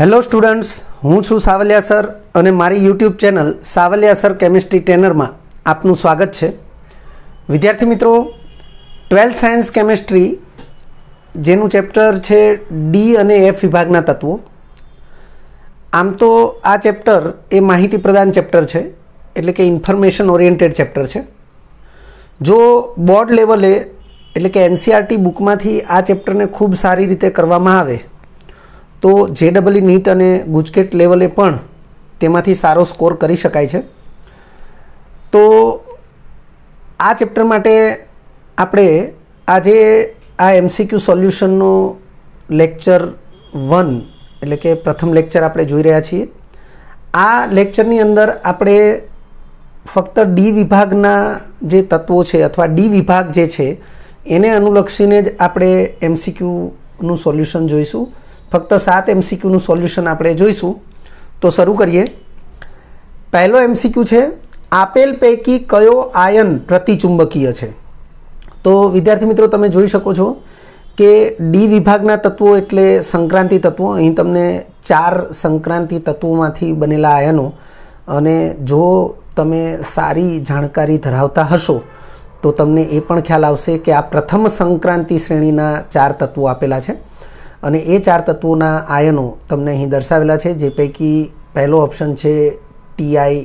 hello students હું છું Savaliya sir અને મારી YouTube channel Savaliya sir chemistry ટ્રેનરમાં આપનું સ્વાગત છે વિદ્યાર્થી મિત્રો ટ્વેલ્થ સાયન્સ કેમિસ્ટ્રી જેનું ચેપ્ટર છે ડી અને એફ વિભાગના તત્વો આમ તો આ ચેપ્ટર એ માહિતી પ્રદાન ચેપ્ટર છે એટલે કે ઇન્ફોર્મેશન ઓરિએન્ટેડ ચેપ્ટર છે જો બોર્ડ લેવલે એટલે કે એનસીઆરટી બુકમાંથી e આ ચેપ્ટરને ખૂબ સારી રીતે કરવામાં આવે તો જે ડબલઈ નીટ અને ગુજકેટ લેવલે પણ તેમાંથી સારો સ્કોર કરી શકાય છે તો આ ચેપ્ટર માટે આપણે આજે આ એમસીક્યુ સોલ્યુશનનો લેક્ચર વન એટલે કે પ્રથમ લેક્ચર આપણે જોઈ રહ્યા છીએ આ લેક્ચરની અંદર આપણે ફક્ત ડી વિભાગના જે તત્વો છે અથવા ડી વિભાગ જે છે એને અનુલક્ષીને જ આપણે એમસીક્યુનું સોલ્યુશન જોઈશું ફક્ત સાત એમસીક્યુનું સોલ્યુશન આપણે જોઈશું તો શરૂ કરીએ પહેલો એમસીક્યુ છે આપેલ પૈકી કયો આયન પ્રતિચુંબકીય છે તો વિદ્યાર્થી મિત્રો તમે જોઈ શકો છો કે ડી વિભાગના તત્વો એટલે સંક્રાંતિ તત્વો અહીં તમને ચાર સંક્રાંતિ તત્વોમાંથી બનેલા આયનો અને જો તમે સારી જાણકારી ધરાવતા હશો તો તમને એ પણ ખ્યાલ આવશે કે આ પ્રથમ સંક્રાંતિ શ્રેણીના ચાર તત્વો આપેલા છે અને એ ચાર તત્વોના આયનો તમને અહીં દર્શાવેલા છે જે પૈકી પહેલો ઓપ્શન છે ટીઆઈ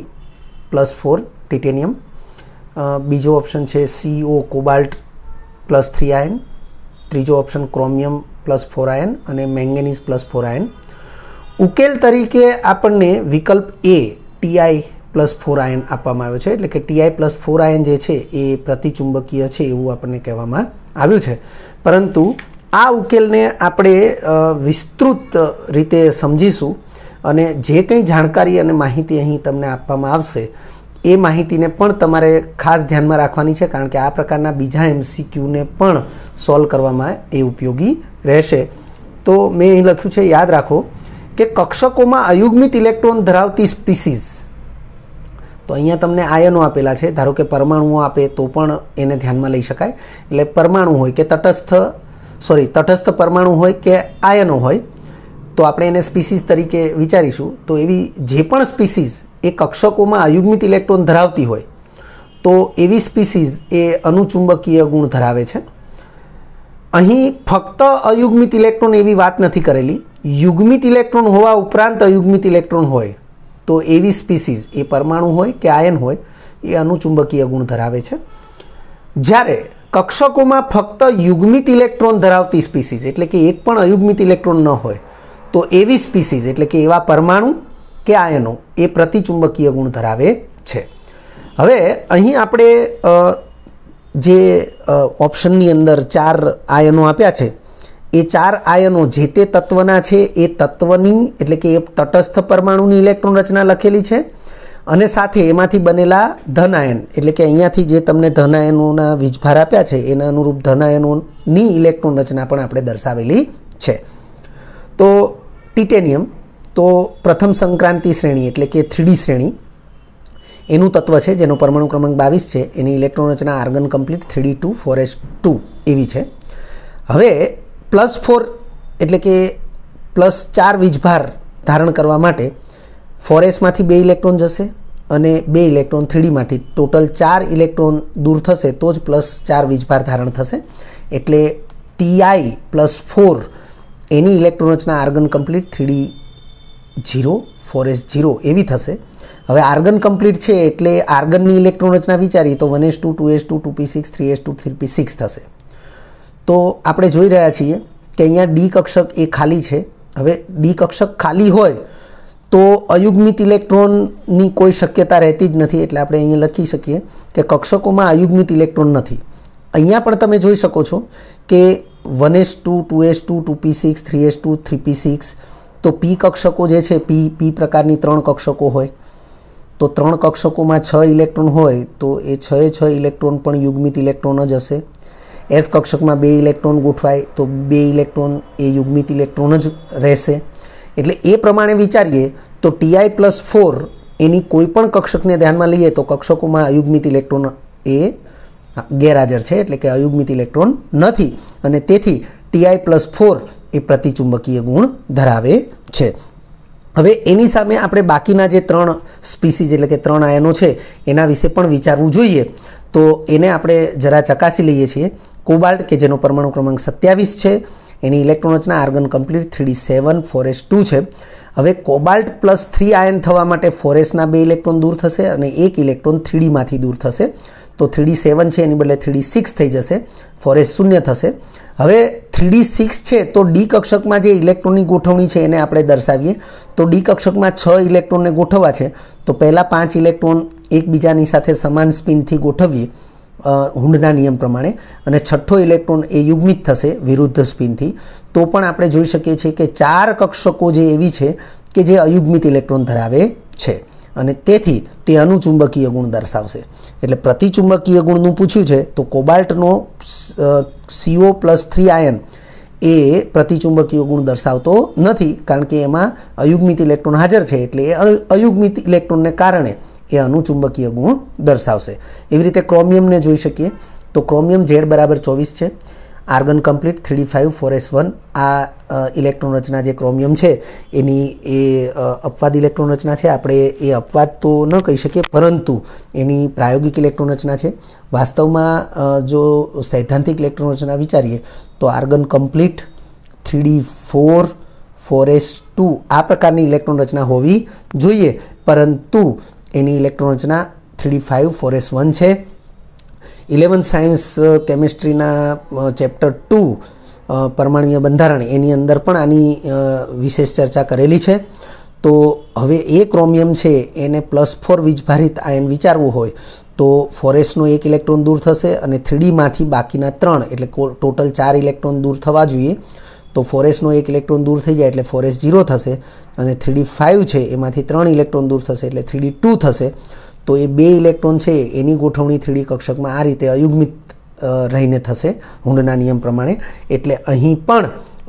પ્લસ ફોર ટિટેનિયમ બીજો ઓપ્શન છે CO cobalt plus three ion ત્રીજો option chromium plus four ion અને મેંગેનીઝ પ્લસ ફોર આયન ઉકેલ તરીકે આપણને વિકલ્પ A TI plus four ion આપવામાં આવ્યો છે એટલે કે ટીઆઈ પ્લસ ફોર આયન જે છે એ પ્રતિચુંબકીય છે એવું આપણને કહેવામાં આવ્યું છે પરંતુ આ ઉકેલને આપણે વિસ્તૃત રીતે સમજીશું અને જે કંઈ જાણકારી અને માહિતી અહીં તમને આપવામાં આવશે એ માહિતીને પણ તમારે ખાસ ધ્યાનમાં રાખવાની છે કારણ કે આ પ્રકારના બીજા એમસીક્યુને પણ સોલ્વ કરવામાં એ ઉપયોગી રહેશે તો મેં અહીં લખ્યું છે યાદ રાખો કે કક્ષકોમાં અયુગ્મિત ઇલેક્ટ્રોન ધરાવતી સ્પીસીસ તો અહીંયા તમને આયનો આપેલા છે ધારો કે પરમાણુઓ આપે તો પણ એને ધ્યાનમાં લઈ શકાય એટલે પરમાણુ હોય કે તટસ્થ સોરી તટસ્થ પરમાણુ હોય કે આયનો હોય તો આપણે એને સ્પીસીસ તરીકે વિચારીશું તો એવી જે પણ સ્પીસીસ એ કક્ષકોમાં અયુગ્મિત ઇલેક્ટ્રોન ધરાવતી હોય તો એવી સ્પીસીસ એ અનુચુંબકીય ગુણ ધરાવે છે અહીં ફક્ત અયુગ્મિત ઇલેક્ટ્રોન એવી વાત નથી કરેલી યુગ્મિત ઇલેક્ટ્રોન હોવા ઉપરાંત અયુગ્મિત ઇલેક્ટ્રોન હોય તો એવી સ્પીસીસ એ પરમાણુ હોય કે આયન હોય એ અનુચુંબકીય ગુણ ધરાવે છે જ્યારે કક્ષકોમાં ફક્ત યુગ્મિત ઇલેક્ટ્રોન ધરાવતી સ્પીસીઝ એટલે કે એક પણ અયુગ્મિત ઇલેક્ટ્રોન ન હોય તો એવી સ્પીસીઝ એટલે કે એવા પરમાણુ કે આયનો એ પ્રતિચુંબકીય ગુણ ધરાવે છે હવે અહીં આપણે જે ઓપ્શનની અંદર ચાર આયનો આપ્યા છે એ ચાર આયનો જે તે તત્વના છે એ તત્વની એટલે કે એ તટસ્થ પરમાણુની ઇલેક્ટ્રોન રચના લખેલી છે અને સાથે એમાંથી બનેલા ધનાયન એટલે કે અહીંયાથી જે તમને ધનાયનોના વીજભાર આપ્યા છે એના અનુરૂપ ધનાયનોની ઇલેક્ટ્રોન રચના પણ આપણે દર્શાવેલી છે તો ટિટેનિયમ તો પ્રથમ સંક્રાંતિ શ્રેણી એટલે કે થ્રીડી શ્રેણી એનું તત્વ છે જેનો પરમાણુ ક્રમાંક બાવીસ છે એની ઇલેક્ટ્રોન રચના argon complete three D two four S two એવી છે હવે પ્લસ ફોર એટલે કે પ્લસ ચાર વીજભાર ધારણ કરવા માટે ફોર એસમાંથી બે ઇલેક્ટ્રોન જશે અને બે ઇલેક્ટ્રોન થ્રીડીમાંથી ટોટલ ચાર ઇલેક્ટ્રોન દૂર થશે તો જ પ્લસ ચાર વીજભાર ધારણ થશે એટલે ટીઆઈ પ્લસ ફોર એની ઇલેક્ટ્રોન રચના argon complete three D zero four S zero એવી થશે હવે આર્ગન કમ્પ્લીટ છે એટલે આર્ગનની ઇલેક્ટ્રોન રચના વિચારીએ તો one S two two S two two P six three S two three P six થશે તો આપણે જોઈ રહ્યા છીએ કે અહીંયા ડી કક્ષક એ ખાલી છે હવે ડી કક્ષક ખાલી હોય તો અયુગ્મિત ઇલેક્ટ્રોનની કોઈ શક્યતા રહેતી જ નથી એટલે આપણે અહીંયા લખી શકીએ કે કક્ષકોમાં અયુગ્મિત ઇલેક્ટ્રોન નથી અહીંયા પણ તમે જોઈ શકો છો કે one S two two S two two P six three S two three P six તો પી કક્ષકો જે છે પી પી પ્રકારની ત્રણ કક્ષકો હોય તો ત્રણ કક્ષકોમાં છ ઇલેક્ટ્રોન હોય તો એ છ છ ઇલેક્ટ્રોન પણ યુગ્મિત ઇલેક્ટ્રોન જ હશે એસ કક્ષકમાં બે ઇલેક્ટ્રોન ગોઠવાય તો બે ઇલેક્ટ્રોન એ યુગ્મિત ઇલેક્ટ્રોન જ રહેશે એટલે એ પ્રમાણે વિચારીએ તો ટીઆઈ પ્લસ ફોર એની કોઈપણ કક્ષકને ધ્યાનમાં લઈએ તો કક્ષકોમાં અયુગ્મિત ઇલેક્ટ્રોન એ ગેરહાજર છે એટલે કે અયુગમિત ઇલેક્ટ્રોન નથી અને તેથી ટીઆઈ પ્લસ ફોર એ પ્રતિચુંબકીય ગુણ ધરાવે છે હવે એની સામે આપણે બાકીના જે ત્રણ સ્પીસીઝ એટલે કે ત્રણ આયનો છે એના વિશે પણ વિચારવું જોઈએ તો એને આપણે જરા ચકાસી લઈએ છીએ કોબાલ્ટ કે જેનો પરમાણુ ક્રમાંક સત્યાવીસ છે એની ઇલેક્ટ્રોન રચના argon complete three seven four S two છે હવે કોબાલ્ટ પ્લસ થ્રી આયન થવા માટે ફોરેસના બે ઇલેક્ટ્રોન દૂર થશે અને એક ઇલેક્ટ્રોન થ્રીડીમાંથી દૂર થશે તો થ્રીડી સેવન છે એની બદલે થ્રીડી સિક્સ થઈ જશે ફોરેસ શૂન્ય થશે હવે થ્રીડી સિક્સ છે તો ડી કક્ષકમાં જે ઇલેક્ટ્રોનની ગોઠવણી છે એને આપણે દર્શાવીએ તો ડી કક્ષકમાં છ ઇલેક્ટ્રોનને ગોઠવવા છે તો પહેલાં પાંચ ઇલેક્ટ્રોન એકબીજાની સાથે સમાન સ્પિનથી ગોઠવીએ હુંડના નિયમ પ્રમાણે અને છઠ્ઠો ઇલેક્ટ્રોન એ યુગ્મિત થશે વિરુદ્ધ સ્પિનથી તો પણ આપણે જોઈ શકીએ છીએ કે ચાર કક્ષકો જે એવી છે કે જે અયુગ્મિત ઇલેક્ટ્રોન ધરાવે છે અને તેથી તે અનુચુંબકીય ગુણ દર્શાવશે એટલે પ્રતિચુંબકીય ગુણનું પૂછ્યું છે તો કોબાલ્ટનો સીઓ પ્લસ થ્રી આયન એ પ્રતિચુંબકીય ગુણ દર્શાવતો નથી કારણ કે એમાં અયુગ્મિત ઇલેક્ટ્રોન હાજર છે એટલે એ અયુગ્મિત ઇલેક્ટ્રોનને કારણે એ અનુચુંબકીય ગુણ દર્શાવશે એવી રીતે ક્રોમિયમને જોઈ શકીએ તો ક્રોમિયમ ઝેડ બરાબર ચોવીસ છે argon complete three five four S one આ ઇલેક્ટ્રોન રચના જે ક્રોમિયમ છે એની એ અપવાદ ઇલેક્ટ્રોન રચના છે આપણે એ અપવાદ તો ન કહી શકીએ પરંતુ એની પ્રાયોગિક ઇલેક્ટ્રોન રચના છે વાસ્તવમાં જો સૈદ્ધાંતિક ઇલેક્ટ્રોન રચના વિચારીએ તો argon complete three D four four S two આ પ્રકારની ઇલેક્ટ્રોન રચના હોવી જોઈએ પરંતુ એની ઇલેક્ટ્રોન રચના three five four S one છે ઇલેવન સાયન્સ કેમિસ્ટ્રીના ચેપ્ટર ટુ પરમાણીય બંધારણ એની અંદર પણ આની વિશેષ ચર્ચા કરેલી છે તો હવે એ ક્રોમિયમ છે એને પ્લસ ફોર વીજભારિત આયન વિચારવું હોય તો ફોરેસ્ટનો એક ઇલેક્ટ્રોન દૂર થશે અને થ્રીડીમાંથી બાકીના ત્રણ એટલે ટોટલ ચાર ઇલેક્ટ્રોન દૂર થવા જોઈએ તો ફોરેસ્ટનો એક ઇલેક્ટ્રોન દૂર થઈ જાય એટલે ફોરેસ્ટ ઝીરો થશે અને થ્રીડી ફાઇવ છે એમાંથી ત્રણ ઇલેક્ટ્રોન દૂર થશે એટલે થ્રીડી ટુ થશે તો એ બે ઇલેક્ટ્રોન છે એની ગોઠવણી થ્રીડી કક્ષકમાં આ રીતે અયુગ્મિત રહીને થશે હુંડના નિયમ પ્રમાણે એટલે અહીં પણ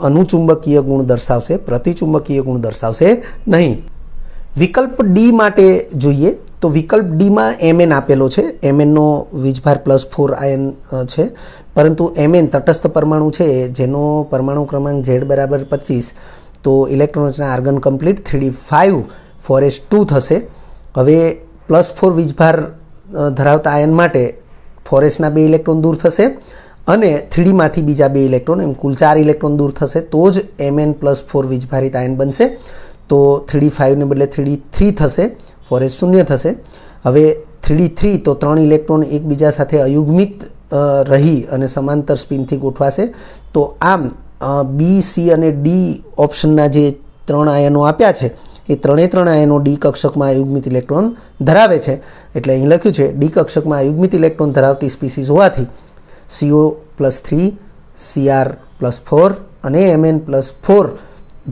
અનુચુંબકીય ગુણ દર્શાવશે પ્રતિચુંબકીય ગુણ દર્શાવશે નહીં વિકલ્પ ડી માટે જોઈએ તો વિકલ્પ ડીમાં એમએન આપેલો છે એમએનનો વીજભાર પ્લસ ફોર આયન છે પરંતુ એમએન તટસ્થ પરમાણુ છે જેનો પરમાણુ ક્રમાંક ઝેડ બરાબર પચીસ તો ઇલેક્ટ્રોનિક્સના argon complete three D five forest two થશે હવે પ્લસ ફોર વીજભાર ધરાવતા આયન માટે ફોરેસ્ટના બે ઇલેક્ટ્રોન દૂર થશે અને થ્રીડીમાંથી બીજા બે ઇલેક્ટ્રોન એમ કુલ ચાર ઇલેક્ટ્રોન દૂર થશે તો જ એમએન પ્લસ ફોર વીજભારિત આયન બનશે તો થ્રીડી ફાઇવને બદલે થ્રીડી થ્રી થશે ફોર એસ શૂન્ય થશે હવે થ્રીડી થ્રી તો ત્રણ ઇલેક્ટ્રોન એકબીજા સાથે અયુગ્મિત રહી અને સમાંતર સ્પિનથી ગોઠવાશે તો આમ બી સી અને ડી ઓપ્શનના જે ત્રણ આયનો આપ્યા છે એ ત્રણે ત્રણ આયનો ડી કક્ષકમાં અયુગ્મિત ઇલેક્ટ્રોન ધરાવે છે એટલે અહીં લખ્યું છે ડી કક્ષકમાં અયુગ્મિત ઇલેક્ટ્રોન ધરાવતી સ્પીસીઝ હોવાથી CO plus three CR plus four અને એમએન પ્લસ ફોર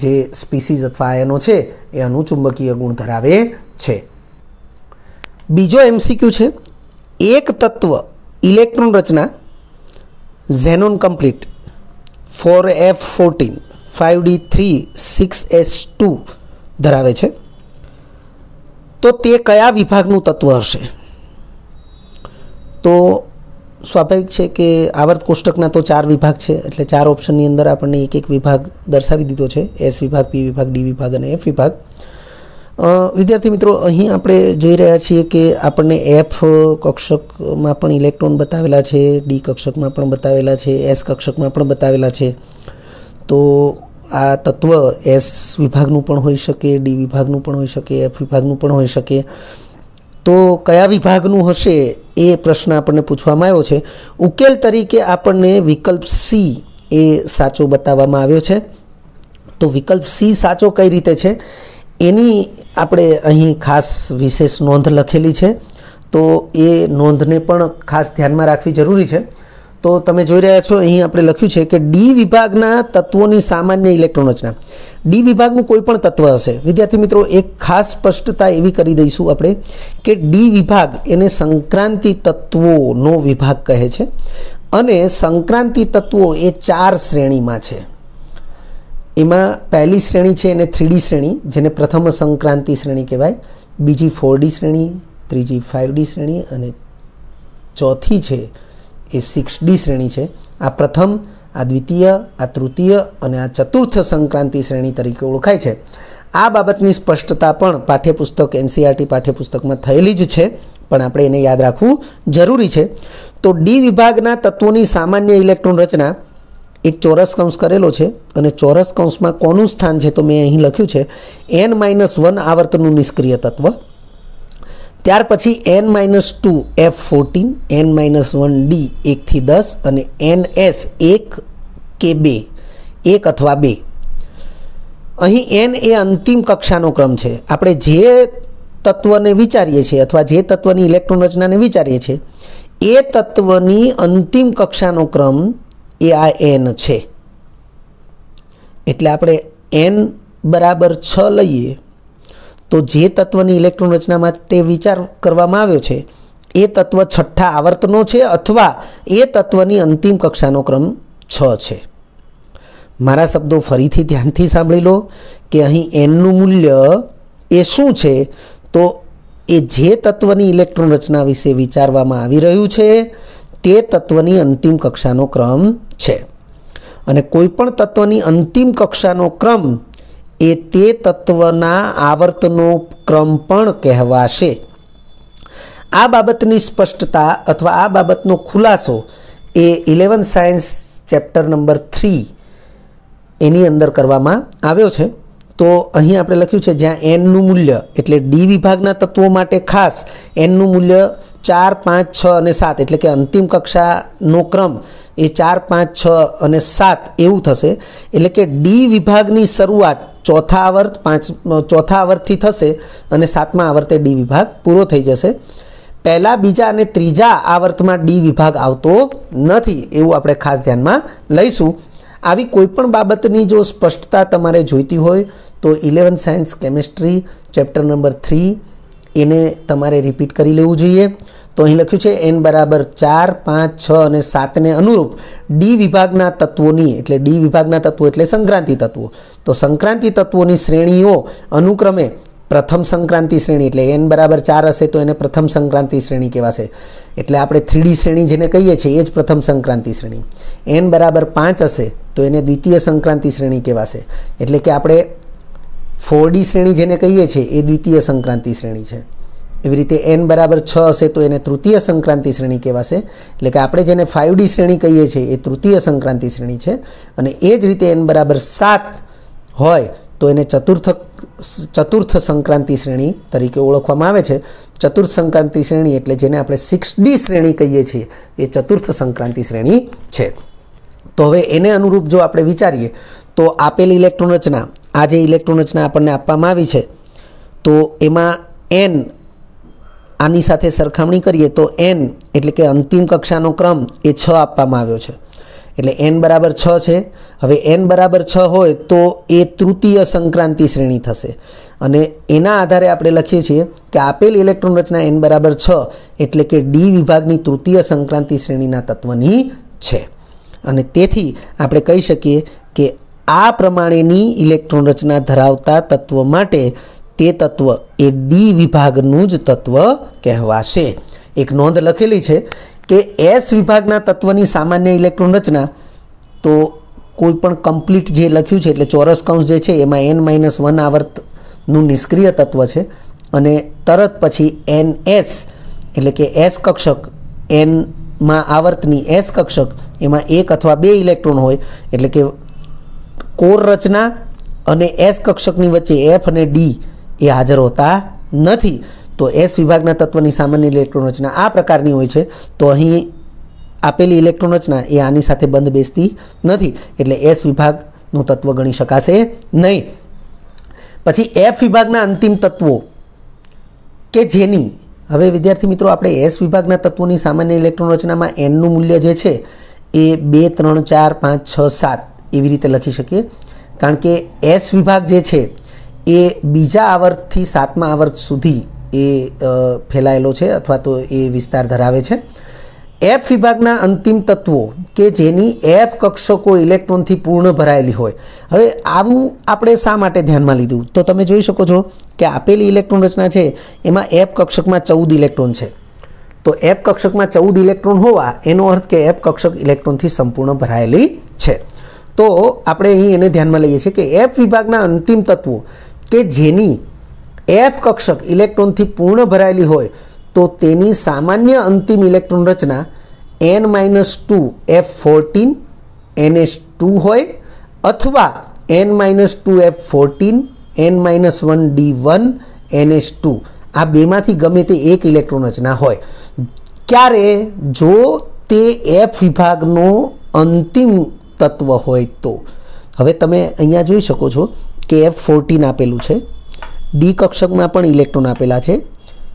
જે સ્પીસીઝ અથવા આયનો છે એ અનુચુંબકીય ગુણ ધરાવે છે બીજો એમસીક્યુ છે એક તત્વ ઇલેક્ટ્રોન રચના xenon complete four F fourteen five D three six S two ધરાવે છે તો તે કયા વિભાગનું તત્વ હશે તો સ્વાભાવિક છે કે આવર્ત કોષ્ટકના તો ચાર વિભાગ છે એટલે ચાર ઓપ્શનની અંદર આપણને એક એક વિભાગ દર્શાવી દીધો છે એસ વિભાગ પી વિભાગ ડી વિભાગ અને એફ વિભાગ વિદ્યાર્થી મિત્રો અહીં આપણે જોઈ રહ્યા છીએ કે આપણને એફ કક્ષકમાં પણ ઇલેક્ટ્રોન બતાવેલા છે ડી કક્ષકમાં પણ બતાવેલા છે એસ કક્ષકમાં પણ બતાવેલા છે તો આ તત્વ એસ વિભાગનું પણ હોઈ શકે ડી વિભાગનું પણ હોઈ શકે એફ વિભાગનું પણ હોઈ શકે તો કયા વિભાગનું હશે એ પ્રશ્ન આપણને પૂછવામાં આવ્યો છે ઉકેલ તરીકે આપણને વિકલ્પ સી એ સાચો બતાવવામાં આવ્યો છે તો વિકલ્પ સી સાચો કઈ રીતે છે એની આપણે અહીં ખાસ વિશેષ નોંધ લખેલી છે તો એ નોંધને પણ ખાસ ધ્યાનમાં રાખવી જરૂરી છે તો તમે જોઈ રહ્યા છો અહીં આપણે લખ્યું છે કે ડી વિભાગના તત્વોની સામાન્ય ઇલેક્ટ્રોન રચના ડી વિભાગનું કોઈ પણ તત્વ હશે વિદ્યાર્થી મિત્રો એક ખાસ સ્પષ્ટતા એવી કરી દઈશું આપણે કે ડી વિભાગ એને સંક્રાંતિ તત્વોનો વિભાગ કહે છે અને સંક્રાંતિ તત્વો એ ચાર શ્રેણીમાં છે એમાં પહેલી શ્રેણી છે એને થ્રીડી શ્રેણી જેને પ્રથમ સંક્રાંતિ શ્રેણી કહેવાય બીજી ફોર શ્રેણી ત્રીજી ફાઇવ શ્રેણી અને ચોથી છે એ સિક્સ શ્રેણી છે આ પ્રથમ આ દ્વિતીય આ તૃતીય અને આ ચતુર્થ સંક્રાંતિ શ્રેણી તરીકે ઓળખાય છે આ બાબતની સ્પષ્ટતા પણ પાઠ્યપુસ્તક એનસીઆરટી પાઠ્યપુસ્તકમાં થયેલી જ છે પણ આપણે એને યાદ રાખવું જરૂરી છે તો ડી વિભાગના તત્વોની સામાન્ય ઇલેક્ટ્રોન રચના એક ચોરસ કૌંસ કરેલો છે અને ચોરસ કૌંસમાં કોનું સ્થાન છે તો મેં અહીં લખ્યું છે એન માઇનસ વન આવર્તનું નિષ્ક્રિય તત્વ ત્યાર પછી N minus two F fourteen N minus one D એકથી દસ અને એન એસ એક કે બે એક અથવા બે અહીં એન એ અંતિમ કક્ષાનો ક્રમ છે આપણે જે તત્વને વિચારીએ છીએ અથવા જે તત્વની ઇલેક્ટ્રોન રચનાને વિચારીએ છીએ એ તત્વની અંતિમ કક્ષાનો ક્રમ એ આ એન છે એટલે આપણે એન બરાબર છ લઈએ તો જે તત્વની ઇલેક્ટ્રોન રચના માટે વિચાર કરવામાં આવ્યો છે એ તત્વ છઠ્ઠા આવર્તનો છે અથવા એ તત્વની અંતિમ કક્ષાનો ક્રમ છ છે મારા શબ્દો ફરીથી ધ્યાનથી સાંભળી લો કે અહીં એનનું મૂલ્ય એ શું છે તો એ જે તત્વની ઇલેક્ટ્રોન રચના વિશે વિચારવામાં આવી રહ્યું છે તે તત્વની અંતિમ કક્ષાનો ક્રમ છે અને કોઈપણ તત્વની અંતિમ કક્ષાનો ક્રમ એ તે તત્વના આવર્તનો ક્રમ પણ કહેવાશે આ બાબતની સ્પષ્ટતા અથવા આ બાબતનો ખુલાસો એ eleven science chapter number three એની અંદર કરવામાં આવ્યો છે તો અહીં આપણે લખ્યું છે જ્યાં એનનું મૂલ્ય એટલે ડી વિભાગના તત્વો માટે ખાસ એનનું મૂલ્ય ચાર પાંચ છ અને સાત એટલે કે અંતિમ કક્ષાનો ક્રમ એ ચાર પાંચ છ અને સાત એવું થશે એટલે કે ડી વિભાગની શરૂઆત ચોથા આવર્ત પાંચ ચોથા આવર્તથી થશે અને સાતમા આવર્તે ડી વિભાગ પૂરો થઈ જશે પહેલાં બીજા અને ત્રીજા આવર્તમાં ડી વિભાગ આવતો નથી એવું આપણે ખાસ ધ્યાનમાં લઈશું આવી કોઈપણ બાબતની જો સ્પષ્ટતા તમારે જોઈતી હોય તો eleven science chemistry chapter number three એને તમારે રિપીટ કરી લેવું જોઈએ તો અહીં લખ્યું છે એન બરાબર ચાર પાંચ છ અને સાતને અનુરૂપ ડી વિભાગના તત્વોની એટલે ડી વિભાગના તત્વો એટલે સંક્રાંતિ તત્વો તો સંક્રાંતિ તત્વોની શ્રેણીઓ અનુક્રમે પ્રથમ સંક્રાંતિ શ્રેણી એટલે એન બરાબર ચાર હશે તો એને પ્રથમ સંક્રાંતિ શ્રેણી કહેવાશે એટલે આપણે થ્રીડી શ્રેણી જેને કહીએ છીએ એ જ પ્રથમ સંક્રાંતિ શ્રેણી એન બરાબર પાંચ હશે તો એને દ્વિતીય સંક્રાંતિ શ્રેણી કહેવાશે એટલે કે આપણે ફોરડી શ્રેણી જેને કહીએ છીએ એ દ્વિતીય સંક્રાંતિ શ્રેણી છે એવી રીતે એન બરાબર છ હશે તો એને તૃતીય સંક્રાંતિ શ્રેણી કહેવાશે એટલે કે આપણે જેને ફાઇવ ડી શ્રેણી કહીએ છીએ એ તૃતીય સંક્રાંતિ શ્રેણી છે અને એ જ રીતે એન બરાબર સાત હોય તો એને ચતુર્થ ચતુર્થ સંક્રાંતિ શ્રેણી તરીકે ઓળખવામાં આવે છે ચતુર્થ સંક્રાંતિ શ્રેણી એટલે જેને આપણે સિક્સ ડી શ્રેણી કહીએ છીએ એ ચતુર્થ સંક્રાંતિ શ્રેણી છે તો હવે એને અનુરૂપ જો આપણે વિચારીએ તો આપેલ ઇલેક્ટ્રોન રચના આ જે ઇલેક્ટ્રોન રચના આપણને આપવામાં આવી છે તો એમાં એન આની સાથે સરખામણી કરીએ તો એન એટલે કે અંતિમ કક્ષાનો ક્રમ એ છ આપવામાં આવ્યો છે એટલે એન બરાબર છ છે હવે એન બરાબર છ હોય તો એ તૃતીય સંક્રાંતિ શ્રેણી થશે અને એના આધારે આપણે લખીએ છીએ કે આપેલ ઇલેક્ટ્રોન રચના એન બરાબર છ એટલે કે ડી વિભાગની તૃતીય સંક્રાંતિ શ્રેણીના તત્વની છે અને તેથી આપણે કહી શકીએ કે આ પ્રમાણેની ઇલેક્ટ્રોન રચના ધરાવતા તત્વ માટે તે તત્વ એ ડી વિભાગનું જ તત્વ કહેવાશે એક નોંધ લખેલી છે કે એસ વિભાગના તત્વની સામાન્ય ઇલેક્ટ્રોન રચના તો કોઈ પણ કમ્પ્લીટ જે લખ્યું છે એટલે ચોરસ કૌંસ જે છે એમાં એન માઇનસ વન આવર્તનું નિષ્ક્રિય તત્વ છે અને તરત પછી એન એસ એટલે કે એસ કક્ષક એનમાં આવર્તની એસ કક્ષક એમાં એક અથવા બે ઇલેક્ટ્રોન હોય એટલે કે કોર રચના અને એસ કક્ષકની વચ્ચે એફ અને ડી એ હાજર હોતા નથી તો એસ વિભાગના તત્વની સામાન્ય ઇલેક્ટ્રોન રચના આ પ્રકારની હોય છે તો અહીં આપેલી ઇલેક્ટ્રોન રચના એ આની સાથે બંધ બેસતી નથી એટલે એસ વિભાગનું તત્વ ગણી શકાશે નહીં પછી એફ વિભાગના અંતિમ તત્વો કે જેની હવે વિદ્યાર્થી મિત્રો આપણે એસ વિભાગના તત્વોની સામાન્ય ઇલેક્ટ્રોન રચનામાં એનનું મૂલ્ય જે છે એ બે ત્રણ ચાર પાંચ છ સાત એવી રીતે લખી શકીએ કારણ કે એસ વિભાગ જે છે એ બીજા આવર્તથી સાતમા આવર્ત સુધી એ ફેલાયેલો છે અથવા તો એ વિસ્તાર ધરાવે છે એફ વિભાગના અંતિમ તત્વો કે જેની એફ કક્ષકો ઇલેક્ટ્રોનથી પૂર્ણ ભરાયેલી હોય હવે આવું આપણે શા માટે ધ્યાનમાં લીધું તો તમે જોઈ શકો છો કે આપેલી ઇલેક્ટ્રોન રચના છે એમાં એફ કક્ષકમાં ચૌદ ઇલેક્ટ્રોન છે તો એફ કક્ષકમાં ચૌદ ઇલેક્ટ્રોન હોવા એનો અર્થ કે એફ કક્ષક ઇલેક્ટ્રોનથી સંપૂર્ણ ભરાયેલી છે તો આપણે અહીં એને ધ્યાનમાં લઈએ છીએ કે એફ વિભાગના અંતિમ તત્વો કે જેની એફ કક્ષક ઇલેક્ટ્રોનથી પૂર્ણ ભરાયેલી હોય તો તેની સામાન્ય અંતિમ ઇલેક્ટ્રોન રચના N minus two F fourteen N NS two હોય અથવા N minus two F fourteen N minus one D one N NS two આ બેમાંથી ગમે તે એક ઇલેક્ટ્રોન રચના હોય ક્યારે જો તે એફ વિભાગનો અંતિમ તત્વ હોય તો હવે તમે અહીંયા જોઈ શકો છો કે એફ ફોર્ટીન આપેલું છે ડી કક્ષકમાં પણ ઇલેક્ટ્રોન આપેલા છે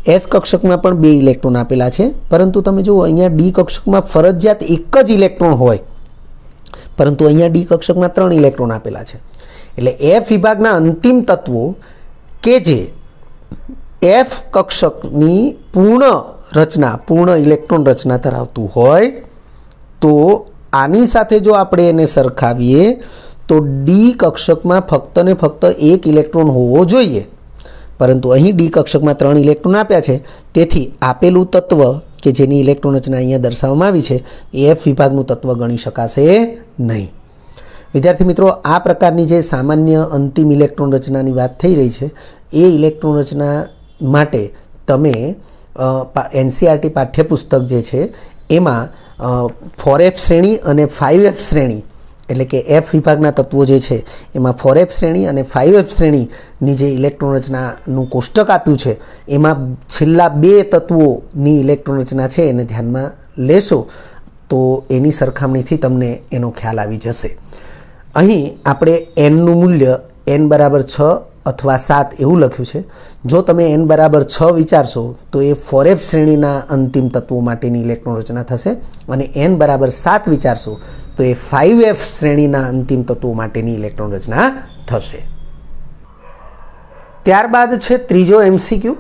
એસ કક્ષકમાં પણ બે ઇલેક્ટ્રોન આપેલા છે પરંતુ તમે જુઓ અહીંયા ડી કક્ષકમાં ફરજિયાત એક જ ઇલેક્ટ્રોન હોય પરંતુ અહીંયા ડી કક્ષકમાં ત્રણ ઇલેક્ટ્રોન આપેલા છે એટલે એફ વિભાગના અંતિમ તત્વો કે જે એફ કક્ષકની પૂર્ણ રચના પૂર્ણ ઇલેક્ટ્રોન રચના ધરાવતું હોય તો આની સાથે જો આપણે એને સરખાવીએ તો ડી કક્ષકમાં ફક્ત ને ફક્ત એક ઇલેક્ટ્રોન હોવો જોઈએ પરંતુ અહીં ડી કક્ષકમાં ત્રણ ઇલેક્ટ્રોન આપ્યા છે તેથી આપેલું તત્વ કે જેની ઇલેક્ટ્રોન રચના અહીંયા દર્શાવવામાં આવી છે એ એફ વિભાગનું તત્વ ગણી શકાશે નહીં વિદ્યાર્થી મિત્રો આ પ્રકારની જે સામાન્ય અંતિમ ઇલેક્ટ્રોન રચનાની વાત થઈ રહી છે એ ઇલેક્ટ્રોન રચના માટે તમે એનસીઆરટી e પાઠ્યપુસ્તક જે છે એમાં ફોર એફ શ્રેણી અને ફાઇવ એફ શ્રેણી એટલે કે એફ વિભાગના તત્વો જે છે એમાં ફોર એફ શ્રેણી અને ફાઇવ એફ શ્રેણીની જે ઇલેક્ટ્રોન રચનાનું કોષ્ટક આપ્યું છે એમાં છેલ્લા બે તત્વોની ઇલેક્ટ્રોન રચના છે એને ધ્યાનમાં લેશો તો એની સરખામણીથી તમને એનો ખ્યાલ આવી જશે અહીં આપણે એનનું મૂલ્ય એન બરાબર છ અથવા સાત એવું લખ્યું છે જો તમે એન બરાબર છ વિચારશો તો એ ફોરેફ શ્રેણીના અંતિમ તત્વો માટેની ઇલેક્ટ્રોન રચના થશે અને એન બરાબર સાત વિચારશો તો એ ફાઇવ એફ શ્રેણીના અંતિમ તત્વો માટેની ઇલેક્ટ્રોન રચના થશે ત્યારબાદ છે ત્રીજો એમસીક્યુ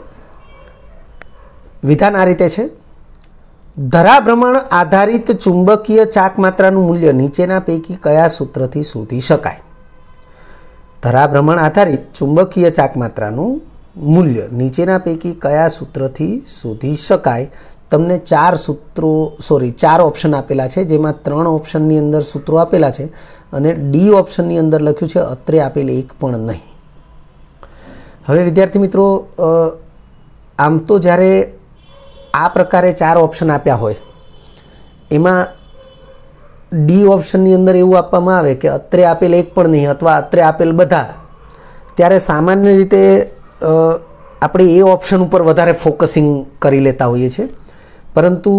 વિધાન આ રીતે છે ધરાભ્રમણ આધારિત ચુંબકીય ચાક માત્રાનું મૂલ્ય નીચેના પૈકી કયા સૂત્રથી શોધી શકાય ધરાભ્રમણ આધારિત ચુંબકીય ચાકમાત્રાનું મૂલ્ય નીચેના પૈકી કયા સૂત્રથી શોધી શકાય તમને ચાર સૂત્રો સોરી ચાર ઓપ્શન આપેલા છે જેમાં ત્રણ ઓપ્શનની અંદર સૂત્રો આપેલા છે અને ડી ઓપ્શનની અંદર લખ્યું છે અત્રે આપેલ એક પણ નહીં હવે વિદ્યાર્થી મિત્રો આમ તો જ્યારે આ પ્રકારે ચાર ઓપ્શન આપ્યા હોય એમાં ડી ઓપ્શનની અંદર એવું આપવામાં આવે કે અત્રે આપેલ એક પણ નહીં અથવા અત્રે આપેલ બધા ત્યારે સામાન્ય રીતે આપણે એ ઓપ્શન ઉપર વધારે ફોકસિંગ કરી લેતા હોઈએ છીએ પરંતુ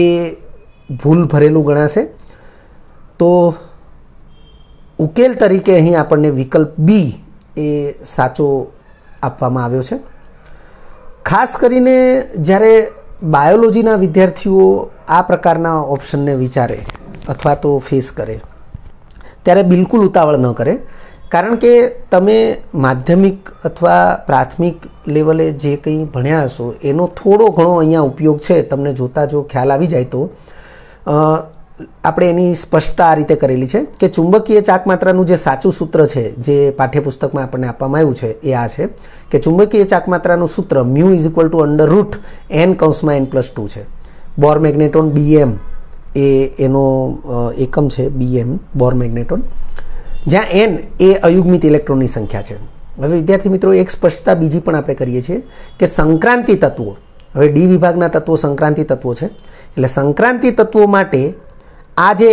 એ ભૂલ ભરેલું ગણાશે તો ઉકેલ તરીકે અહીં આપણને વિકલ્પ બી એ સાચો આપવામાં આવ્યો છે ખાસ કરીને જ્યારે બાયોલોજીના વિદ્યાર્થીઓ આ પ્રકારના ઓપ્શનને વિચારે અથવા તો ફેસ કરે ત્યારે બિલકુલ ઉતાવળ ન કરે કારણ કે તમે માધ્યમિક અથવા પ્રાથમિક લેવલે જે કંઈ ભણ્યા હશો એનો થોડો ઘણો અહીંયા ઉપયોગ છે તમને જોતાં જો ખ્યાલ આવી જાય તો આપણે એની સ્પષ્ટતા આ રીતે કરેલી છે કે ચુંબકીય ચાકમાત્રાનું જે સાચું સૂત્ર છે જે પાઠ્યપુસ્તકમાં આપણને આપવામાં આવ્યું છે એ આ છે કે ચુંબકીય ચાકમાત્રાનું સૂત્ર mu is equal to under root N કૌંસમાં એન પ્લસ ટુ છે બોર મેગ્નેટોન બીએમ એ એનો એકમ છે બીએમ બોર મેગ્નેટોન જ્યાં એન એ અયુગ્મિત ઇલેક્ટ્રોનની સંખ્યા છે હવે વિદ્યાર્થી મિત્રો એક સ્પષ્ટતા બીજી પણ આપણે કરીએ છીએ કે સંક્રાંતિ તત્વો હવે ડી વિભાગના તત્વો સંક્રાંતિ તત્વો છે એટલે સંક્રાંતિ તત્વો માટે આ જે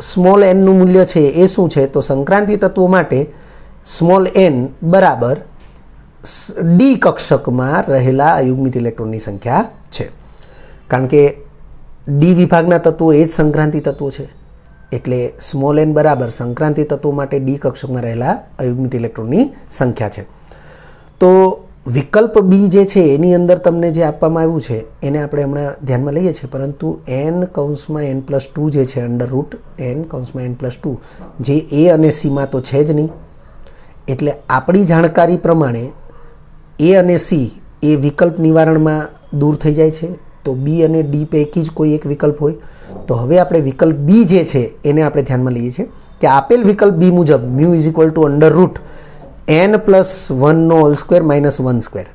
સ્મોલ એનનું મૂલ્ય છે એ શું છે તો સંક્રાંતિ તત્વો માટે સ્મોલ એન બરાબર ડી કક્ષકમાં રહેલા અયુગ્મિત ઇલેક્ટ્રોનની સંખ્યા છે કારણ કે ડી વિભાગના તત્વો એ જ સંક્રાંતિ તત્વો છે એટલે સ્મોલ એન બરાબર સંક્રાંતિ તત્વો માટે ડી કક્ષકમાં રહેલા અયુગ્મિત ઇલેક્ટ્રોનની સંખ્યા છે તો વિકલ્પ બી જે છે એની અંદર તમને જે આપવામાં આવ્યું છે એને આપણે હમણાં ધ્યાનમાં લઈએ છીએ પરંતુ એન કૌંસમાં એન પ્લસ ટુ જે છે અંડર રૂટ એન કૌંસમાં એન પ્લસ ટુ જે એ અને સીમાં તો છે જ નહીં એટલે આપણી જાણકારી પ્રમાણે એ અને સી એ વિકલ્પ નિવારણમાં દૂર થઈ જાય છે તો બી અને ડી પૈકી જ કોઈ એક વિકલ્પ હોય તો હવે આપણે વિકલ્પ બી જે છે એને આપણે ધ્યાનમાં લઈએ છીએ કે આપેલ વિકલ્પ બી મુજબ mu is equal to under root N plus વનનો whole square minus one square